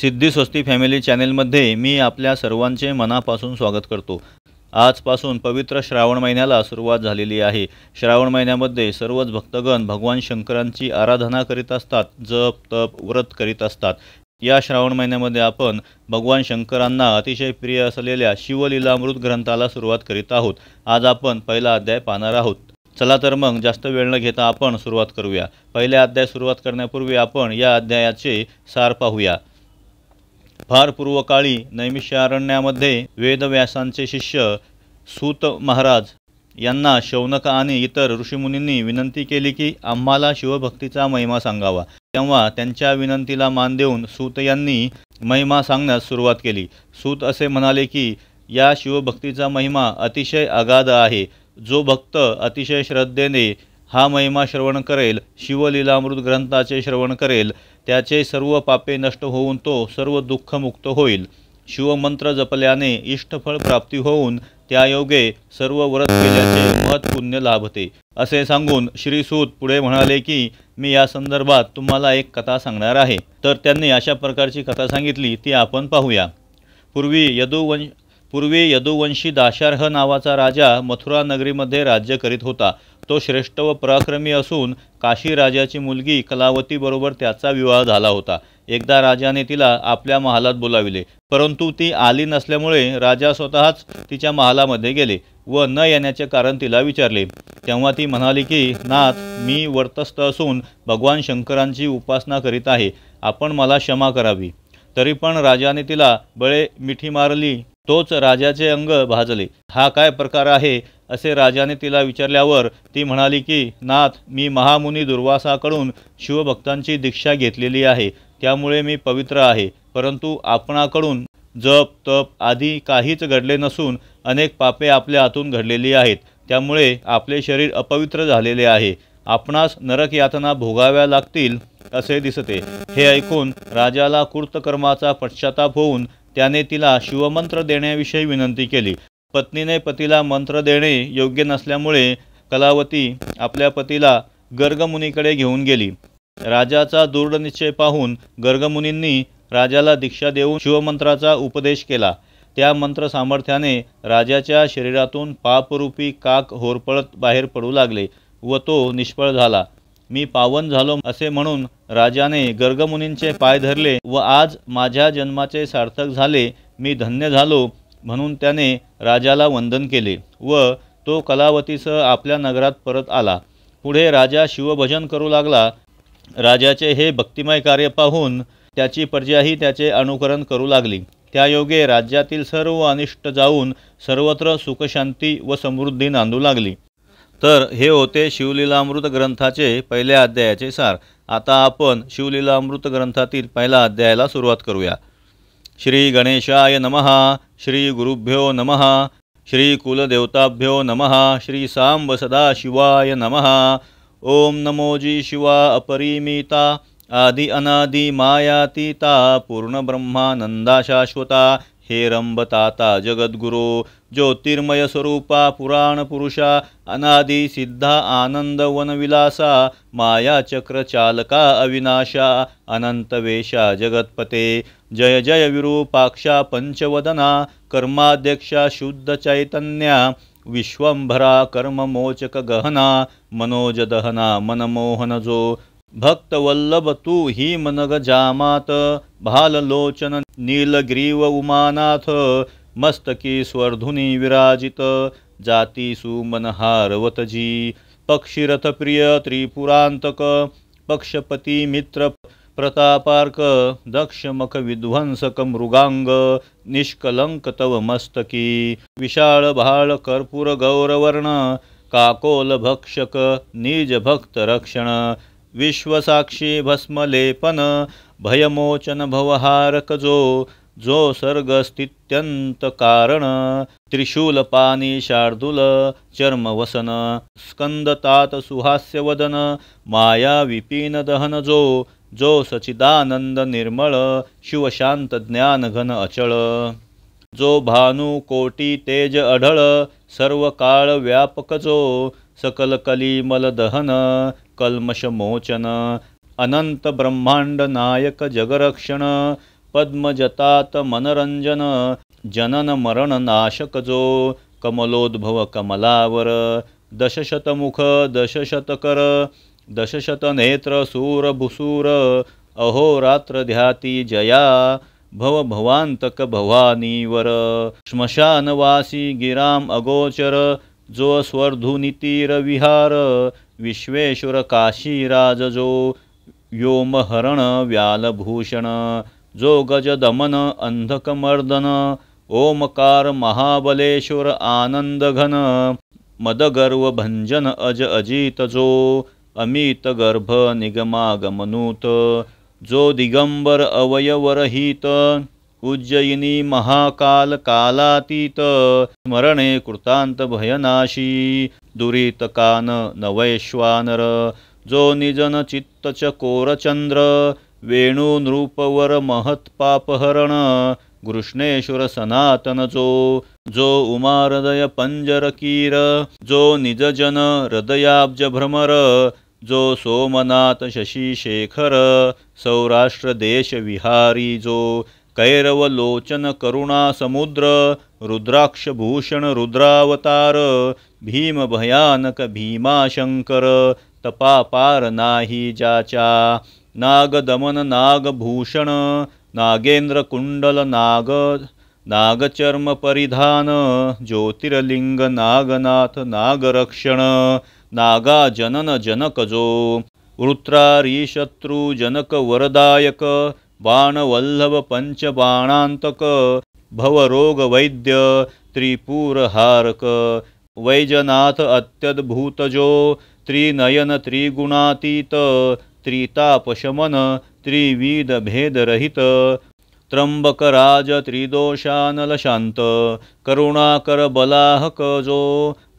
सिद्धी स्वस्ती family चॅनेलमध्ये मी आपल्या सर्वांचे मनापासून स्वागत करतो आजपासून पवित्र श्रावण महिन्याला सुरुवात झालेली आहे श्रावण महिन्यामध्ये सर्वच भक्तगण भगवान शंकरांची आराधना करीत असतात जप तप व्रत करीत असतात या श्रावण महिन्यामध्ये आपण भगवान शंकरांना अतिशय प्रिय असलेल्या शिवलीलामृत ग्रंथाला सुरुवात करीत आहोत आज आपण पहिला अध्याय पाहणार आहोत चला तर मग जास्त वेळ न घेता आपण सुरुवात करूया पहिल्या अध्याय सुरुवात करण्यापूर्वी आपण या अध्यायाचे सार पाहूया फार पूर्वकाळी नैमिषारण्यामध्ये वेदव्यासांचे शिष्य सूत महाराज यांना शौनक आणि इतर ऋषीमुनींनी विनंती केली की आम्हाला शिवभक्तीचा महिमा सांगावा तेव्हा त्यांच्या विनंतीला मान देऊन सूत यांनी महिमा सांगण्यास सुरुवात केली सूत असे म्हणाले की या शिवभक्तीचा महिमा अतिशय अगाध आहे जो भक्त अतिशय श्रद्धेने हा महिमा श्रवण करेल शिवलीलामृत ग्रंथाचे श्रवण करेल त्याचे सर्व पापे नष्ट होऊन तो सर्व दुःखमुक्त होईल शिवमंत्र जपल्याने इष्टफळ प्राप्ती होऊन त्या योगे सर्व व्रत केल्याचे महत पुण्य लाभते असे सांगून श्रीसूत पुढे म्हणाले की मी या संदर्भात तुम्हाला एक कथा सांगणार आहे तर त्यांनी अशा प्रकारची कथा सांगितली ती आपण पाहूया पूर्वी यदुवंश पूर्वी यदुवंशी दाशार्ह नावाचा राजा मथुरा नगरीमध्ये राज्य करीत होता तो श्रेष्ठ व पराक्रमी असून काशी राजाची मुलगी कलावतीबरोबर त्याचा विवाह झाला होता एकदा राजाने तिला आपल्या महालात बोलाविले परंतु ती आली नसल्यामुळे राजा स्वतःच तिच्या महालामध्ये गेले व न येण्याचे कारण तिला विचारले तेव्हा ती म्हणाली की नाथ मी वर्तस्थ असून भगवान शंकरांची उपासना करीत आहे आपण मला क्षमा करावी तरी पण राजाने तिला बळे मिठी मारली तोच राजाचे अंग भाजले हा काय प्रकार आहे असे राजाने तिला विचारल्यावर ती म्हणाली की नाथ मी महामुनी दुर्वासाकडून शिवभक्तांची दीक्षा घेतलेली आहे त्यामुळे मी पवित्र आहे परंतु आपणाकडून जप तप आधी काहीच घडले नसून अनेक पापे आपल्या हातून घडलेली आहेत त्यामुळे आपले शरीर अपवित्र झालेले आहे आपणास नरक यातना भोगाव्या लागतील असे दिसते हे ऐकून राजाला कृतकर्माचा पश्चाताप होऊन त्याने तिला शिवमंत्र देण्याविषयी विनंती केली पत्नीने पतीला मंत्र देणे योग्य नसल्यामुळे कलावती आपल्या पतीला गर्गमुनीकडे घेऊन गेली राजाचा दृढनिश्चय पाहून गर्गमुनींनी राजाला दीक्षा देऊन शिवमंत्राचा उपदेश केला त्या मंत्र सामर्थ्याने राजाच्या शरीरातून पापरूपी काक होरपळत बाहेर पडू लागले व तो निष्फळ झाला मी पावन झालो असे म्हणून राजाने गर्गमुनींचे पाय धरले व आज माझ्या जन्माचे सार्थक झाले मी धन्य झालो म्हणून त्याने राजाला वंदन केले व तो कलावतीसह आपल्या नगरात परत आला पुढे राजा शिवभजन करू लागला राजाचे हे भक्तिमय कार्य पाहून त्याची प्रजाही त्याचे अनुकरण करू लागली त्या योगे राज्यातील सर्व अनिष्ट जाऊन सर्वत्र सुखशांती व समृद्धी नांदू लागली तर हे होते शिवलीलामृत ग्रंथाचे पहिल्या अध्यायाचे सार आता आपण शिवलीलामृत ग्रंथातील पहिल्या अध्यायाला सुरुवात करूया श्री गणेशाय नमः श्री गुरुभ्यो नमः श्री कुलदेवताभ्यो नमः श्री सांब शिवाय नमः ओम नमोजी शिवा अपरिमिता आदि अनादि मायातीता ब्रह्मानंदा शाश्वता हे रंबताता जगद्गुरो ज्योतिर्मय स्वरूपा पुराण पुरुषा अनादि सिद्धा आनंद चक्र मायाचक्रचालका अविनाशा वेशा जगत्पते जय जय विरूपाक्षा पंचवदना कर्माध्यक्षा चैतन्या विश्वंभरा कर्ममोचकगहना मनोजदहना मनमोहनजो भक्तवल्लभ तू ही मनग जामात भाललोचन नीलग्रीव उमानाथ मस्तकी स्वर्धुनी विराजित जाती जी। पक्षीरथ प्रिय त्रिपुरांतक पक्षपती मित्र प्रतापार्क दक्षमख विध्वंसक मृगांग निष्कलंक तव मस्तकी विशाळ भाळ कर्पूर गौरवर्ण काकोल भक्षक निज भक्त रक्षण विश्वसाक्षी भस्मलेपन भयमोचन भवहारक जो जो त्रिशूल त्रिशूलपानी शार्दूल चर्मवसन विपीन दहन जो जो सचिदानंद निर्मळ शिवशांत ज्ञानघन अचळ जो कोटी तेज अढळ सर्व काळ व्यापक जो दहन कलमश मोचन, अनंत ब्रह्मांड नायक जगरक्षण जतात मनरंजन जनन मरण नाशक जो कमलोद्भव कमलावर दशशतमुख दशशतकर भुसूर, अहो अहोरात्र ध्याती जया भव भवांतक भवानीवर श्मशानवासी गिराम अगोचर जो विहार विश्वेश्वर काशीराज जो व्योमहरण व्यालभूषण जो गज अंधक अंधकमर्दन ओमकार महाबलेश्वर आनंदघन भंजन अज अजित जो अमित गर्भ निगमागमनूत जो दिगंबर अवयवरहित उज्जयिनी महाकाल कालातीत स्मरणे कृतांत भयनाशी दुरीत कान नवैश्वानर जो निजन चित्तच कोरचंद्र महत महत्पापहरण गृष्णेश्वर सनातन जो जो उमारदय पंजर कीर, जो निज जन हृदयाब्ज भ्रमर जो सोमनाथ शशी शेखर सौराष्ट्र देश विहारी जो कैरव लोचन करुणा समुद्र रुद्राक्षभूषण रुद्रावतार भीम भयानक भीमाशंकर तपापार नाही जाचा नागदमन नागभूषण नागेंद्र कुंडल नाग नागचर्म परिधान ज्योतिर्लिंग नागनाथ नागरक्षण नागाजनन जनक वरदायक बाणवल्लभ पंचबाणांतक वैद्य त्रिपूरहारक वैजनाथ अत्यद्भूतजो त्रिनयन त्रिगुणातीत त्रितापशमन राज त्रिदोषानल शांत, करुणाकर बलाहक जो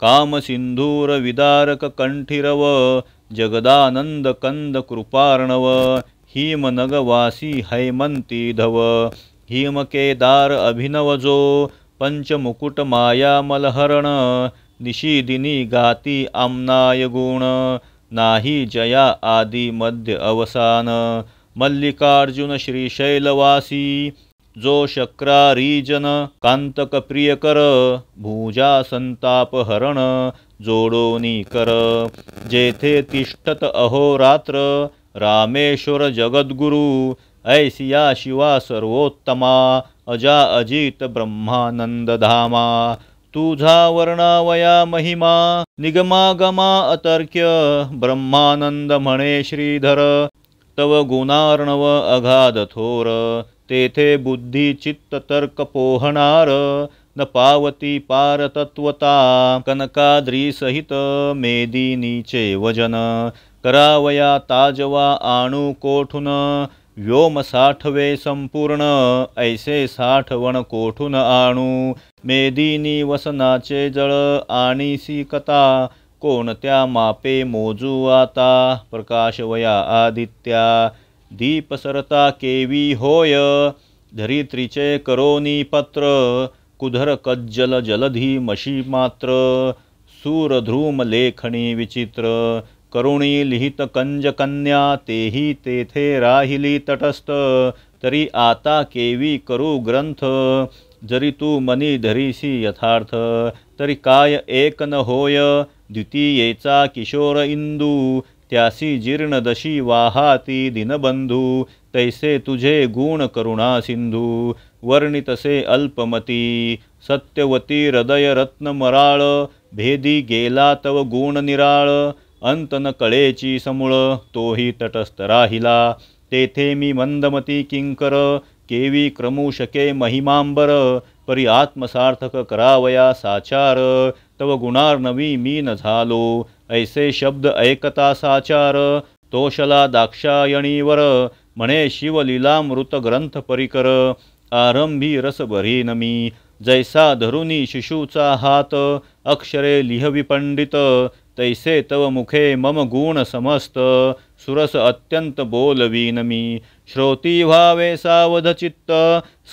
काम सिंधूर विदारक कंठिरव जगदानंद कंद कृपार्णव हिमनगवासी हैमंती धव हिमकेदार अभिनवजो पंचमुकुटमायामलहरण निशिदिनी गाती आमनाय गुण नाही जया आदि मध्य अवसान मल्लिकार्जुन श्रीशैलवासी जो शक्रारीजन कांतक प्रियकर भुजा संतापहरण जोडोनी कर जेथे तिष्ठत अहोरात्र रामेश्वर जगद्गुरु ऐसिया शिवा सर्वोत्तमा अजा अजित ब्रह्मानंद धामा तुझा वर्णावया महिमा निगमागमा अतर्क्य ब्रह्मानंद म्हणे श्रीधर तव गुणार्णव अगाध थोर तेथे बुद्धी चित्त तर्क पोहणार न पावती पारतत्वता सहित मेदिनीचे वजन करावया ताजवा आणू कोठून व्योम साठवे संपूर्ण ऐसे साठवण कोठून आणू मेदिनी वसनाचे जळ आणिसी कथा कोणत्या मापे मोजू आता प्रकाशवया आदित्या दीपसरता केवी होय धरित्रीचे करोनी पत्र कुधर कज्जल जलधी मशी मात्र सूरध्रूम लेखणी विचित्र करुणी लिहित कंज कन्या तेही तेथे राहिली तटस्थ तरी आता केवी करू ग्रंथ जरी तू मनी धरीसी यथार्थ तरी काय एक न होय द्वितीयेचा किशोर इंदू त्यासी दशी वाहाती दिनबंधू तैसे तुझे गुण करुणा सिंधू वर्णितसे अल्पमती सत्यवती हृदय मराळ भेदी गेला तव गुण निराळ अंत न कळेची समूळ तोही तटस्थ राहिला तेथे मी मंदमती किंकर केवी क्रमू शके महिमांबर परी आत्मसार्थक करावया साचार तव गुणार नवी मी न झालो ऐसे शब्द ऐकता साचार तोशला दाक्षायणीवर म्हणे शिवलीलामृत ग्रंथ परिकर आरंभी रस भरी नमी जैसा धरुनी शिशुचा हात अक्षरे लिहवी पंडित तैसे तव मुखे मम गुण समस्त सुरस अत्यंत बोलवीन मी श्रोती व्हावे सावधचित्त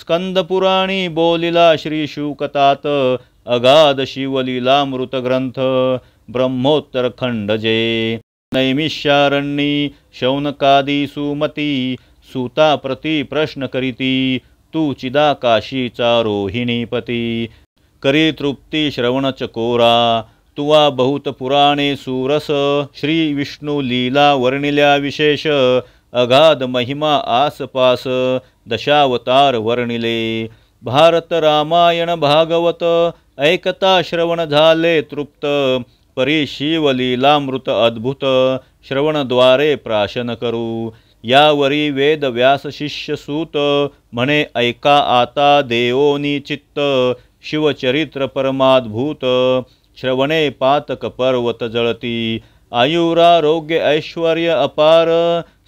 स्कंदपुराणी बोलिला श्रीशुकतात अगाध शिवलीलामृतग्रंथ ब्रह्मोत्तर खंड जे नैमिष्यारण्यी शौनकादी सुमती सुता प्रति प्रश्न करीती तू चिदाकाशीचा रोहिणीपती करी तृप्ती श्रवणचकोरा तुवा बहुत पुराणे सूरस, श्री विष्णू लीला वर्णिल्या विशेष अगाध महिमा आसपास दशावतार वर्णिले भारत रामायण भागवत ऐकता श्रवण झाले तृप्त परी शिवलीलामृत अद्भुत श्रवणद्वारे प्राशन करू यावरी वेद व्यास शिष्य सूत म्हणे ऐका आता देओनी चित्त शिवचरित्र परमाद्भूत श्रवणे पातक पर्वत जळती आयुरारोग्य ऐश्वर्य अपार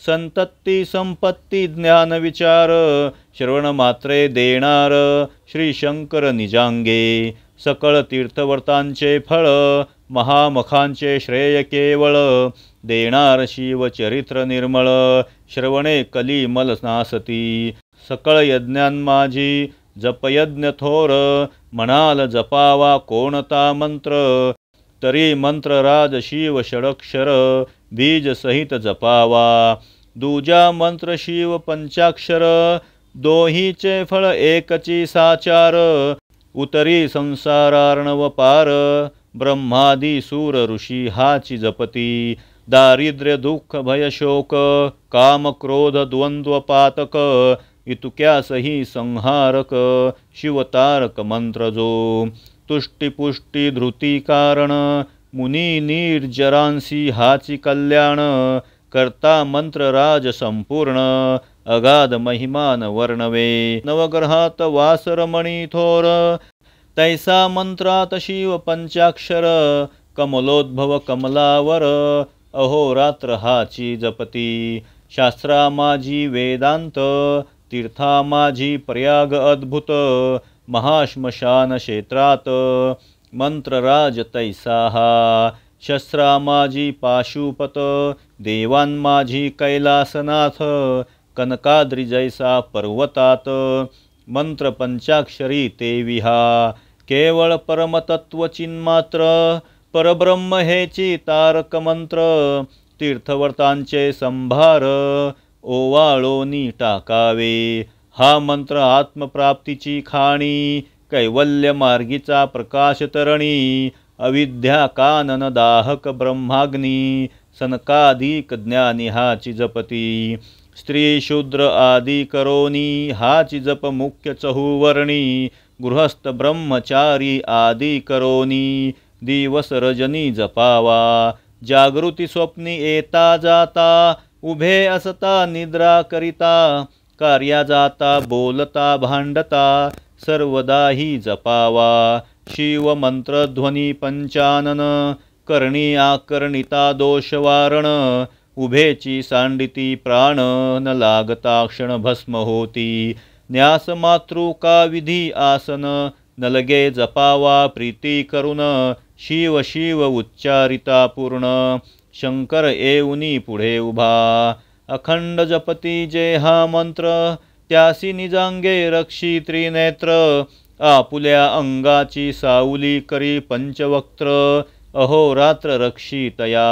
संतत्ती संपत्ती ज्ञान विचार श्रवण मात्रे देणार श्री शंकर निजांगे सकळ तीर्थवर्तांचे फळ महामखांचे श्रेय केवळ देणार शिव चरित्र निर्मळ श्रवणे कली मल नासती सकळ यज्ञान माझी जपयज्ञ थोर म्हणाल जपावा कोणता मंत्र तरी मंत्र राज शिव षडक्षर बीज सहित जपावा दुजा मंत्र शिव पंचाक्षर दोहीचे फळ एकची साचार उतरी संसारार्णव पार ब्रह्मादी सूर ऋषी हाची जपती दारिद्र्य दुःख भय शोक काम क्रोध द्वंद्व पातक इतुक्यासही संहारक शिवतारक मंत्र जो तुष्टीपुष्टी कारण, मुनी निर्जरांसी हाची कल्याण करता मंत्र राज संपूर्ण अगाध महिमान वर्णवे नवग्रहात वासरमणी थोर तैसा मंत्रात शिव पंचाक्षर कमलोद्भव कमलावर अहो अहोरात्र हाची जपती शास्त्रा वेदांत तीर्था माझी प्रयाग अद्भुत महाश्मशान क्षेत्रात मंत्रराज तैसा हा शस्त्रा माझी पाशुपत देवान माझी कैलासनाथ जैसा पर्वतात मंत्र पंचाक्षरी ते विहा केवळ मात्र, परब्रह्म हे मंत्र तीर्थवर्तांचे संभार ओवाळोनी टाकावे हा मंत्र आत्मप्राप्तीची खाणी कैवल्य मार्गीचा प्रकाश तरणी अविद्या कानन दाहक ब्रह्माग्नी सनकाधिक ज्ञानी हा चिजपती स्त्री शूद्र आदी करोनी हा चिजप मुख्य चहुवर्णी गृहस्थ ब्रह्मचारी आदी करोनी दिवस रजनी जपावा जागृती स्वप्नी येता जाता उभे असता निद्रा करिता कार्या जाता बोलता भांडता सर्वदाही जपावा शिव ध्वनी पंचानन करणी आकर्णिता दोषवारण उभेची सांडिती प्राण न लागता क्षण भस्म होती न्यास मातृका विधी आसन न लगे जपावा प्रीती करुन शिव शिव उच्चारिता पूर्ण शंकर येऊनी पुढे उभा अखंड जपती जे हा मंत्र त्यासी निजांगे रक्षी त्रिनेत्र आपुल्या अंगाची साऊली करी पंचवक्त्र रात्र रक्षी तया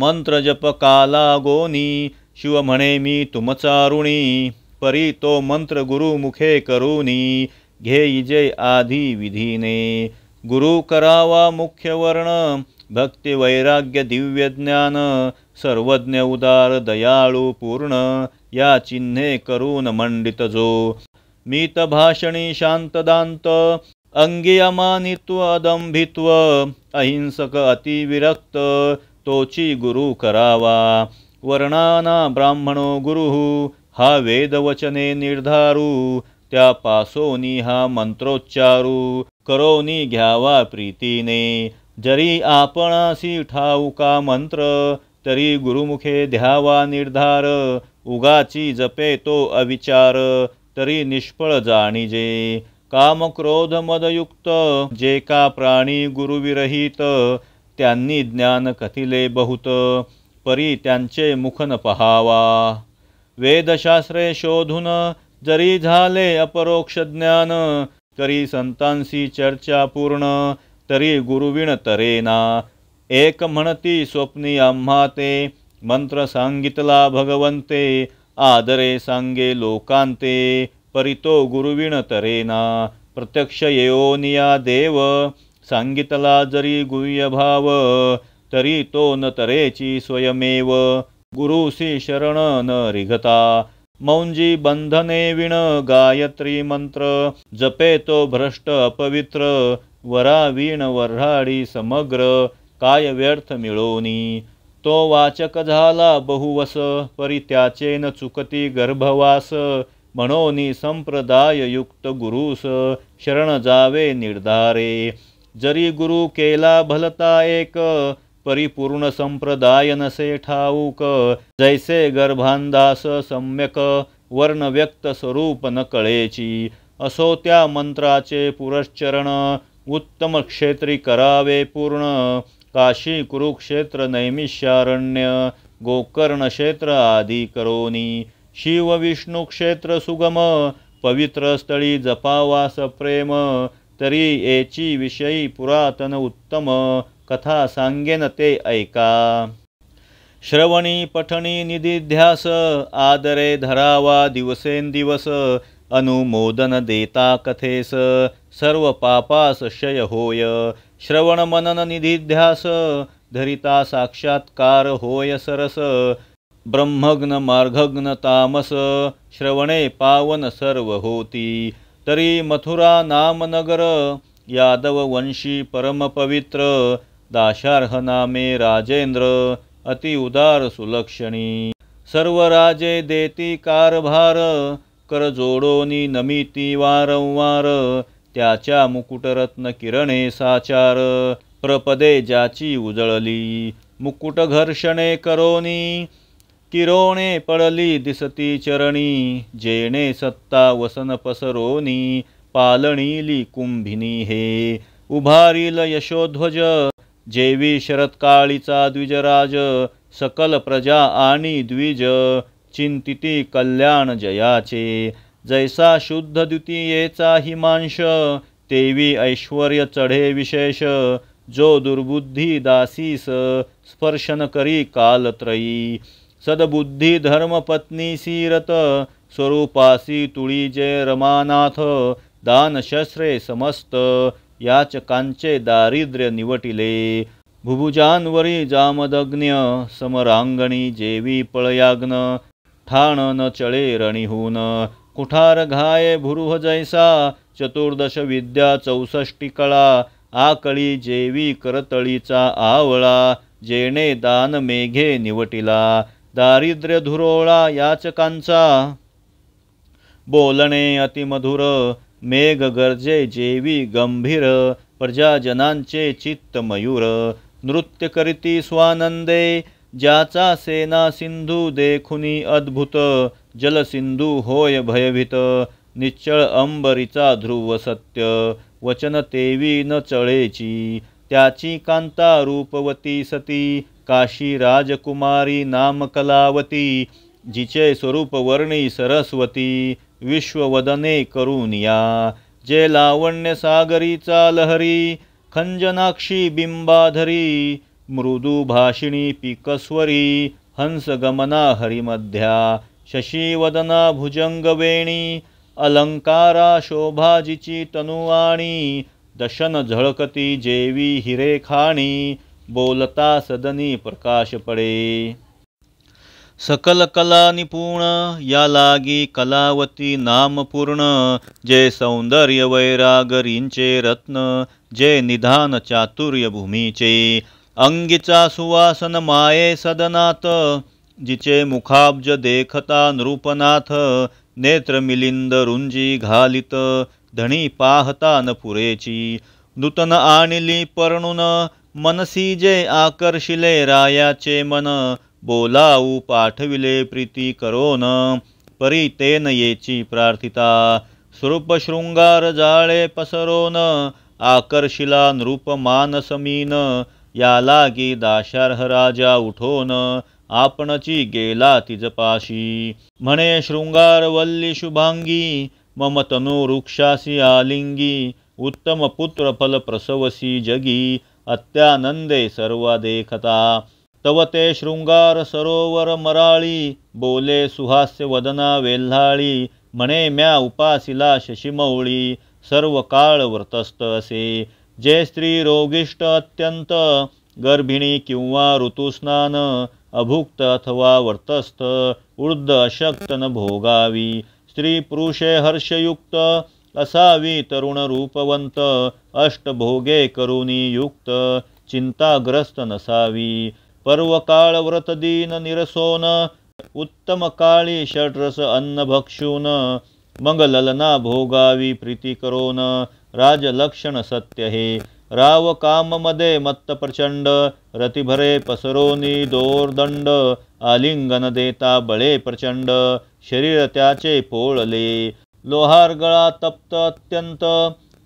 मंत्र जप काला गोनी शिव म्हणे मी तुमचारुणी परी तो मंत्र गुरुमुखे करुनी घेई जे आधी विधीने गुरु करावा मुख्य वर्ण भक्तिवैराग्य ज्ञान सर्वज्ञ उदार दयाळू पूर्ण या चिन्हे करून मंडित जो मितभाषणी शांतदांत अंगी अमानित्व अदंभित्व अहिंसक अतिविरक्त तोची गुरु करावा वर्णाना ब्राह्मणो गुरु हा वेदवचने निर्धारू त्या पासोनी हा मंत्रोच्चारू करोनी घ्यावा प्रीतीने जरी आपणासी का मंत्र तरी गुरुमुखे ध्यावा निर्धार उगाची जपे तो अविचार तरी निष्फळ जाणीजे क्रोध मदयुक्त जे का प्राणी गुरुविरहित त्यांनी ज्ञान कथिले बहुत परी त्यांचे मुखन पहावा वेदशास्त्रे शोधून जरी झाले अपरोक्ष ज्ञान तरी संतांशी चर्चा पूर्ण तरी गुरुविण तरेना एक म्हणती स्वप्नी आम्हा ते मंत्र सांगितला भगवंते आदरे सांगे लोकांते परितो गुरुविण तरेना प्रत्यक्ष निया देव सांगितला जरी भाव तरी तो न तरेची स्वयमेव गुरुसी शरण न रिघता मौंजी बंधने विण गायत्री मंत्र जपे तो भ्रष्ट अपवित्र वरावीण वर्हाडी समग्र काय व्यर्थ मिळोनी तो वाचक झाला बहुवस परी त्याचे न चुकती गर्भवास म्हणोनी युक्त गुरुस शरण जावे निर्धारे जरी गुरु केला भलता एक परिपूर्ण संप्रदाय नसे ठाऊक जैसे गर्भांदास सम्यक वर्ण व्यक्त स्वरूप न कळेची असो त्या मंत्राचे पुरश्चरण उत्तम क्षेत्री करावे पूर्ण काशी कुरुक्षेत्र नैमिषारण्य गोकर्ण क्षेत्र आदी करोनी शिव विष्णू क्षेत्र सुगम पवित्र स्थळी जपावास प्रेम तरी एची विषयी पुरातन उत्तम कथा सांगेन ते ऐका श्रवणी पठणी निधिध्यास आदरे धरावा दिवस अनुमोदन देता कथेस सर्व पापास क्षय होय श्रवण मनन निधिध्यास धरिता साक्षात्कार होय सरस ब्रह्मग्न मार्घग्न तामस श्रवणे पावन सर्व होती तरी मथुरा नाम नगर यादव वंशी परम पवित्र, दाशार्ह नामे राजेंद्र अति उदार सुलक्षणी सर्व राजे देती कारभार कर जोडोनी नमिती वारंवार त्याच्या मुकुटरत्न किरणे साचार प्रपदे ज्याची उजळली मुकुट घर्षणे करोनी किरोणे पडली दिसती चरणी जेणे सत्ता वसन पसरोनी पालणीली कुंभिनी हे उभारील यशोध्वज जेवी शरत्काळीचा द्विजराज सकल प्रजा आणि द्विज चिंतिती कल्याण जयाचे जैसा शुद्ध द्वितीयेचा हिमांश तेवी ऐश्वर्य चढे विशेष जो दुर्बुद्धी दासीस स्पर्शन करी कालत्रयी सद्बुद्धी धर्मपत्नी सीरत स्वरूपासी तुळी जे रमानाथ दानशस्त्रे समस्त याचकांचे दारिद्र्य निवटिले भुभुजांवरी जामदग्न्य समरांगणी जेवी पळयाग्न ठाण न चळे रणिहून कुठार घाये भुरुह जैसा चतुर्दश विद्या चौसष्टी कळा आकळी जेवी करतळीचा आवळा जेणे दान मेघे निवटिला दारिद्र्य धुरोळा याचकांचा बोलणे अतिमधुर मेघ गर्जे जेवी गंभीर प्रजाजनांचे चित्त मयूर नृत्य करीती स्वानंदे ज्याचा सेना सिंधू देखुनी अद्भुत जलसिंधू होय भयभीत निश्चळ अंबरीचा ध्रुव सत्य वचन तेवी न चळेची त्याची कांता रूपवती सती काशी राजकुमारी कलावती जिचे स्वरूप वर्णी सरस्वती विश्ववदने करून या जे लावण्य सागरीचा लहरी खंजनाक्षी बिंबाधरी मृदुभाषिणी पिकस्वरी हंसगमना हरिमध्या भुजंग वेणी, अलंकारा शोभाजीची तनुवाणी दशन झळकती जेवी हिरे खाणी बोलता सदनी प्रकाश पडे सकल कला निपुण या लागी कलावती नामपूर्ण जे सौंदर्य वैरागरींचे रत्न जे निधान चातुर्य भूमीचे अंगीचा सुवासन माये सदनात जिचे मुखाब्ज देखता नृपनाथ नेत्र मिलिंद रुंजी घालित धणी पाहता न पुरेची नूतन आणली पर्णुन मनसी जे आकर्षिले रायाचे मन बोलाऊ पाठविले प्रीती करोन परी तेन येची प्रार्थिता स्वरूप शृंगार जाळे पसरोन आकर्षिला नृप मानसमीन या लागी दाशार्ह राजा उठोन आपणची गेला तिजपाशी म्हणे शृंगार वल्ली शुभांगी मम तनु वृक्षासी आलिंगी उत्तम पुत्र फल प्रसवसी जगी अत्यानंदे सर्व देखता तव ते शृंगार सरोवर मराळी बोले सुहास्य वदना वेल्हाळी म्हणे म्या उपासिला शशिमौळी सर्व काळ व्रतस्त असे जे स्त्री रोगिष्ट अत्यंत गर्भिणी किंवा ऋतुस्नान अभुक्त अथवा वर्तस्त उर्द अशक्त न भोगावी स्त्री पुरुषे हर्षयुक्त असावी तरुण रूपवंत अष्टभोगे करुणी युक्त चिंताग्रस्त नसावी पर्वकाळ व्रतदीन निरसोन उत्तम काळी षड्रस अन्न भक्षून मग भोगावी प्रीती करोन राजलक्षण सत्य हे राव काममध्ये मत्त प्रचंड रतिभरे पसरोनी दोरदंड आलिंगन देता बळे प्रचंड शरीर त्याचे पोळले लोहार गळा तप्त अत्यंत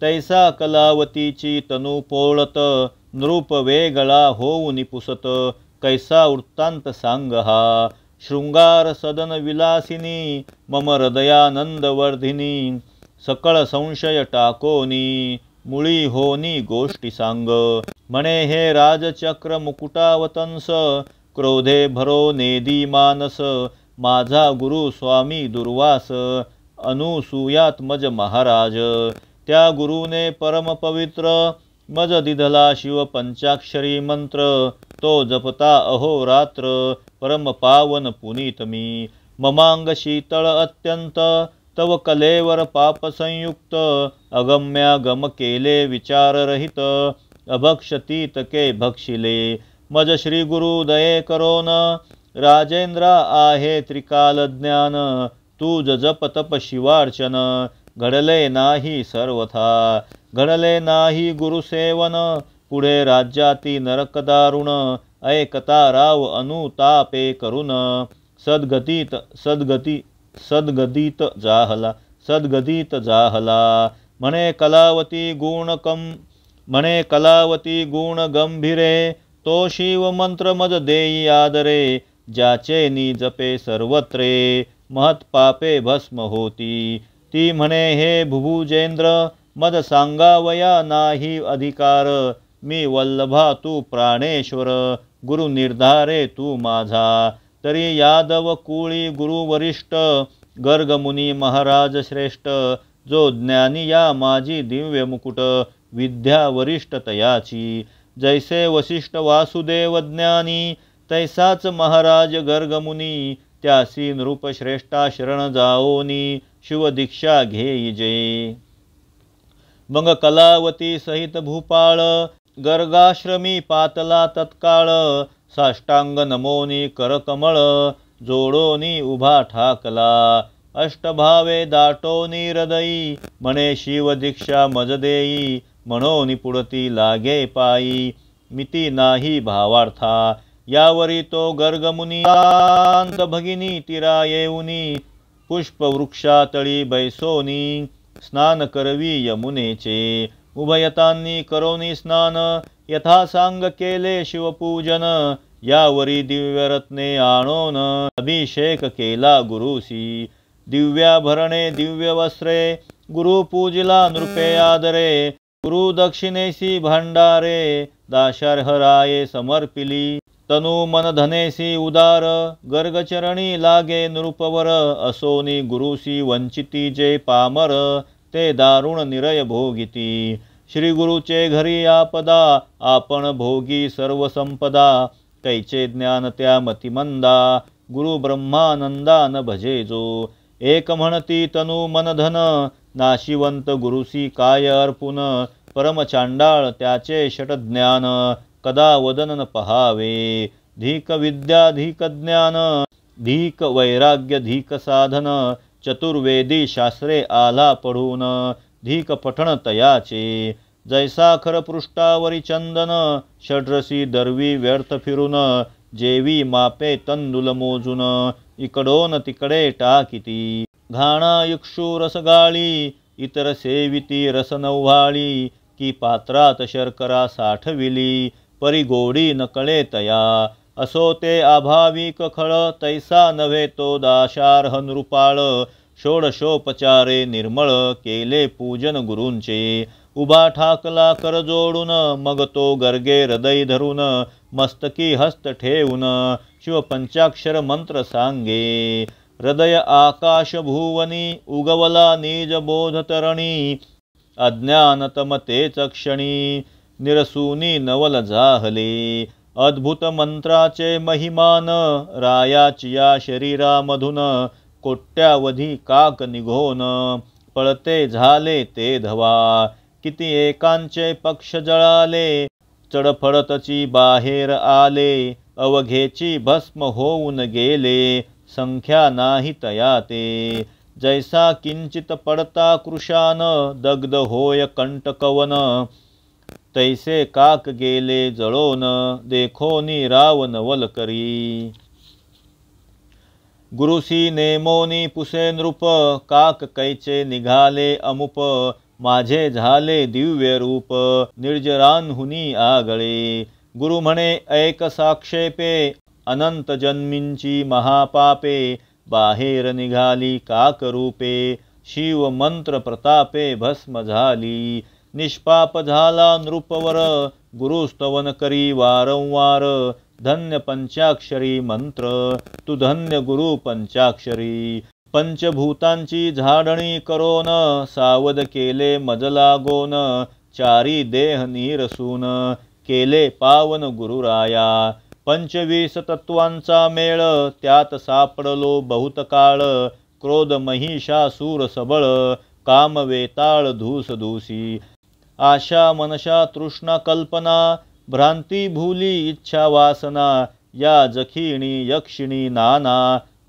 तैसा कलावतीची तनू पोळत नृप वेगळा होऊ निपुसत, कैसा वृत्तांत सांगहा हा शृंगार सदन विलासिनी मम वर्धिनी सकळ संशय टाकोनी मुळी होनी गोष्टी सांग म्हणे हे राजचक्र मुकुटावतंस क्रोधे भरो नेदी मानस माझा गुरु स्वामी दुर्वास अनुसूयात मज महाराज त्या गुरुने परम पवित्र, मज दिधला शिव पंचाक्षरी मंत्र तो जपता अहो रात्र परम पावन पुनीत मी ममांग शीतळ अत्यंत तव कलेवर पाप पापसंयुक्त गम केले विचाररहित अभक्षतीतके भक्षिले मज श्री गुरु दये करोन राजेंद्रा आहे त्रिकाल त्रिकालज्ञान तू जप तप शिवार्चन घडले नाही सर्वथा घडले नाही गुरुसेवन पुढे राज्याती नरकदारुण ऐकता राव अनुतापे करुन सद्गतीत सद्गती सद्गदित जाहला सद्गदित जाहला म्हणे कलावती गुणकम म्हणे कलावती गुण गंभीरे तो शिवमंत्र मज देई आदरे ज्याचे नि जपे सर्वत्रे पापे भस्म होती ती म्हणे हे भुभुजेंद्र मद सांगावया नाही अधिकार मी वल्लभा तू प्राणेश्वर गुरु निर्धारे तू माझा तरी यादव कुळी गुरुवरिष्ठ गर्गमुनी महाराज श्रेष्ठ जो ज्ञानी या माझी दिव्य मुकुट विद्या वरिष्ठ तयाची जैसे वसिष्ठ वासुदेव ज्ञानी तैसाच महाराज गर्गमुनी त्यासी नृपश्रेष्ठा शरण जाओनी शिवदीक्षा घेई जे मग कलावती सहित भूपाळ गर्गाश्रमी पातला तत्काळ साष्टांग नमोनी करकमळ जोडोनी उभा ठाकला अष्टभावे दाटोनी हृदयी म्हणे मज मजदेई मनोनी पुडती लागे पायी मिती नाही भावार्था यावरी तो गर्गमुनी शांत भगिनी तिरा येऊनी पुष्पवृक्षातळी बैसोनी स्नान करवी यमुनेचे उभयतांनी करोनी स्नान यथा सांग केले शिवपूजन यावरी दिव्यरत्ने आणोन अभिषेक केला गुरुसी दिव्याभरणे दिव्य गुरु पूजिला नृपे आदरे दक्षिणेशी भांडारे दाशार्हराये समर्पिली तनु मन धनेसी उदार गर्गचरणी लागे नृपवर असोनी गुरुसी वंचिती जे पामर ते दारुण निरय भोगिती श्री गुरुचे घरी आपदा आपण भोगी सर्व संपदा कैचे ज्ञान त्या मतिमंदा गुरु ब्रह्मानंदान भजे जो एक म्हणती तनु मनधन नाशिवंत गुरुसी काय अर्पुन परमचांडाळ त्याचे षटज्ञान कदा वदन पहावे धीक विद्या धीक ज्ञान धीक वैराग्य धीक साधन चतुर्वेदी शास्त्रे आला पढून धीक पठण तयाचे जैसा पृष्ठावरी चंदन षड्रसी दरवी व्यर्थ फिरून जेवी मापे तंदुल मोजून इकडोन तिकडे टाकिती घाणा इक्षु रसगाळी इतर सेविती नव्हाळी की पात्रात शर्करा साठविली परी गोडी नकळे तया असो ते आभाविक खळ तैसा नव्हे तो दाशार्ह नृपाळ षोडशोपचारे निर्मळ केले पूजन गुरूंचे उभा ठाकला कर जोडून मग तो गर्गे हृदय धरून मस्तकी हस्त ठेवून शिवपंचाक्षर मंत्र सांगे हृदय आकाश भुवनी उगवला निज बोधतरणी अज्ञानतमतेच क्षणी निरसूनी नवल जाहले अद्भुत मंत्राचे महिमान रायाचिया मधून कोट्यावधी काक निघोन पळते झाले ते धवा किती एकांचे पक्ष जळाले चढफडतची बाहेर आले अवघेची भस्म होऊन गेले संख्या नाही तया ते जैसा किंचित पडता कृशान दग्द होय कंटकवन तैसे काक गेले जळोन देखोनी रावन वलकरी गुरुसी नेमोनी पुसे नृप काक कैचे निघाले अमुप माझे झाले दिव्य रूप निर्जरान हुनी आगळे गुरु म्हणे ऐक साक्षेपे अनंत जन्मींची महापापे बाहेर निघाली रूपे, शिव मंत्र प्रतापे भस्म झाली निष्पाप झाला नृपवर गुरुस्तवन करी वारंवार धन्य पंचाक्षरी मंत्र तू धन्य गुरु पंचाक्षरी पंचभूतांची झाडणी करोन सावध केले मज लागोन चारी देह नीरसून केले पावन गुरुराया पंचवीस तत्वांचा मेळ त्यात सापडलो बहुत काळ क्रोध सूर सबळ काम वेताळ दूसी आशा मनशा तृष्णा कल्पना भ्रांती भूली इच्छा वासना या जखिणी यक्षिणी नाना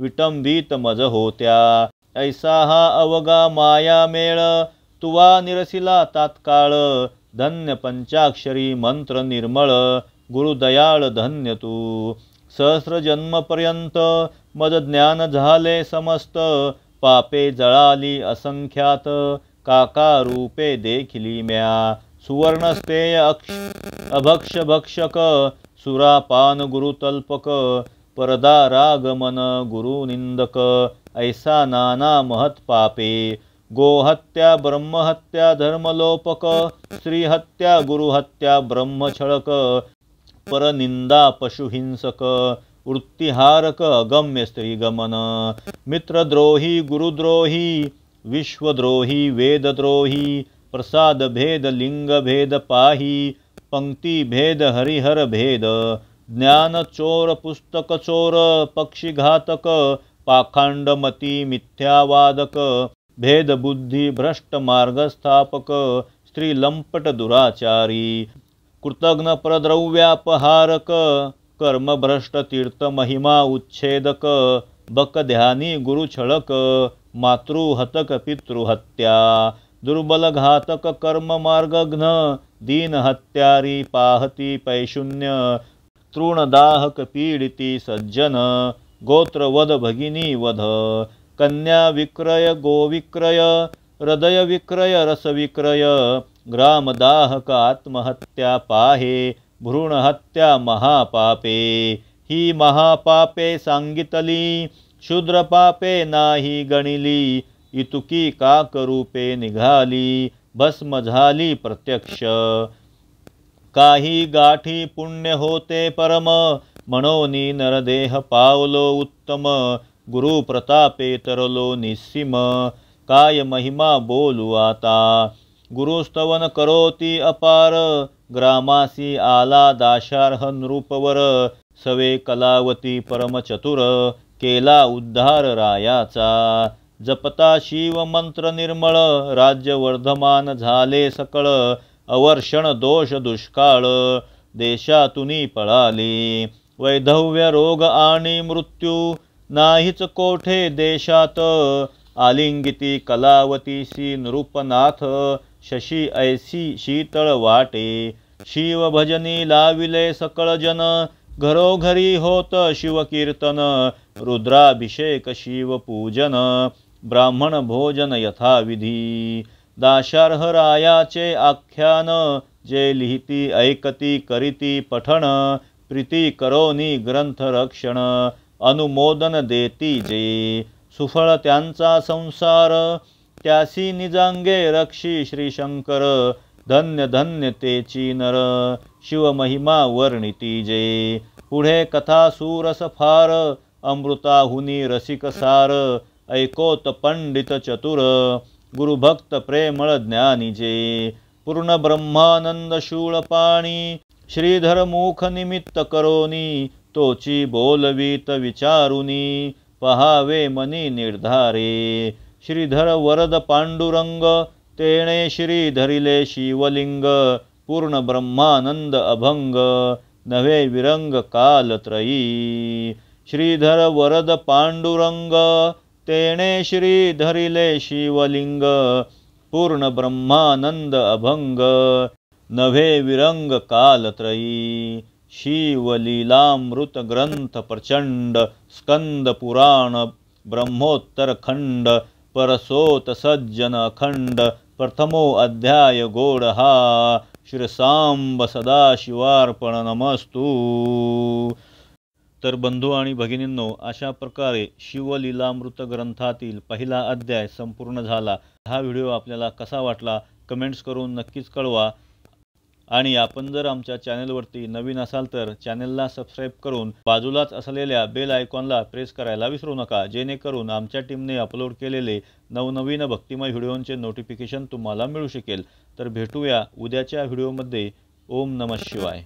विटंबित मज होत्या ऐसा हा अवगा माया मेळ तुवा निरसिला तात्काळ धन्य पंचाक्षरी मंत्र निर्मळ गुरुदयाळ धन्य तू जन्मपर्यंत मज ज्ञान झाले समस्त पापे जळाली असंख्यात काका रूपे देखिली म्या सुवर्णस्तेय अक्ष अभक्ष भक्षक सुरापान गुरुतल्पक परदारागमन गुरुनिंदक ऐसा नाना महत्पापे गोहत्या ब्रह्महत्या धर्मलोपक श्रीहत्या गुरुहत्या ब्रह्मछळक परनिंदा पशुहिंसक वृत्तिहारक अगम्य स्त्रीगमन मित्रद्रोही गुरुद्रोही विश्वद्रोही वेदद्रोही प्रसाद भेद लिंग भेद पाही पंक्ति भेद हरिहर भेद ज्ञान चोर पुस्तक चोर पक्षीघातक पाखांडमती मिथ्यावादक बुद्धि भ्रष्ट स्त्री लंपट दुराचारी कृतघ्न प्रद्रव्यापहारक भ्रष्ट तीर्थ महिमा उच्छेदक बकध्यानी गुरुछळक मातृहतक पितृहत्या दुर्बल घातक कर्म मार्गघ्न दीन हत्यारी पाहती पैशून्य तृणदाहक पीडिती सज्जन गोत्रवध भगिनी वध कन्या विक्रय गोविक्रय हृदय विक्रय रसविक्रय ग्रामदाहक आत्महत्या पाहे भ्रूणहत्या महापापे ही महापापे सांगितली शूद्रपापे नाही गणिली इतुकी का करूपे निघाली भस्म झाली प्रत्यक्ष काही गाठी पुण्य होते परम मनोनी नरदेह पावलो उत्तम गुरु प्रतापे तरलो निस्सिम काय महिमा बोलू आता गुरुस्तवन करोती अपार ग्रामासी आला दाशार्ह नृपवर सवे कलावती परमचतुर केला उद्धार रायाचा जपता शिव मंत्र निर्मळ राज्य वर्धमान झाले सकळ अवर्षण दोष दुष्काळ देशातुनी पळाली वैधव्य रोग आणि मृत्यू नाहीच कोठे देशात आलिंगिती कलावतीसी नृपनाथ शशी ऐसी शीतळ वाटे शिव भजनी लाविले सकळ जन घरोघरी होत शिवकीर्तन रुद्राभिषेक शिवपूजन ब्राह्मण भोजन यथाविधी दाशार्हरायाचे आख्यान जे लिहिती ऐकती करीती पठण प्रीती करोनी ग्रंथ रक्षण अनुमोदन देती जे सुफळ त्यांचा संसार त्यासी निजांगे रक्षी शंकर, धन्य धन्य तेची नर शिवमहिमा वर्णिती जे पुढे कथा सूरस फार अमृताहुनी सार ऐकोतपण्डितचतुर गुरुभक्तप्रेमळ ज्ञानिजे पूर्णब्रह्मानन्द शूलपाणि श्रीधर तोची बोलवीत विचारुनी पहा मनी मनिर्धारे श्रीधर तेणे श्रीधरिले शिवलिङ्ग पूर्णब्रह्मानन्द अभङ्ग नवे विरङ्ग कालत्रयी श्रीधर वरद पाण्डुरङ्ग तेणे श्री धरिले शिवलिंग पूर्ण ब्रह्मानंद अभंग नभे विरंग कालत्रयी शिवलीलामृत ग्रंथ प्रचंड स्कंद पुराण ब्रह्मोत्तर खंड परसोत सज्जन खंड प्रथमो अध्याय गोडहा श्रीसाम्ब नमस्तू। तर बंधू आणि भगिनींनो अशा प्रकारे शिवलीलामृत ग्रंथातील पहिला अध्याय संपूर्ण झाला हा व्हिडिओ आपल्याला कसा वाटला कमेंट्स करून नक्कीच कळवा आणि आपण जर आमच्या चॅनेलवरती नवीन असाल तर चॅनेलला सबस्क्राईब करून बाजूलाच असलेल्या बेल आयकॉनला प्रेस करायला विसरू नका जेणेकरून आमच्या टीमने अपलोड केलेले नवनवीन भक्तिमय व्हिडिओंचे नोटिफिकेशन तुम्हाला मिळू शकेल तर भेटूया उद्याच्या व्हिडिओमध्ये ओम नमः शिवाय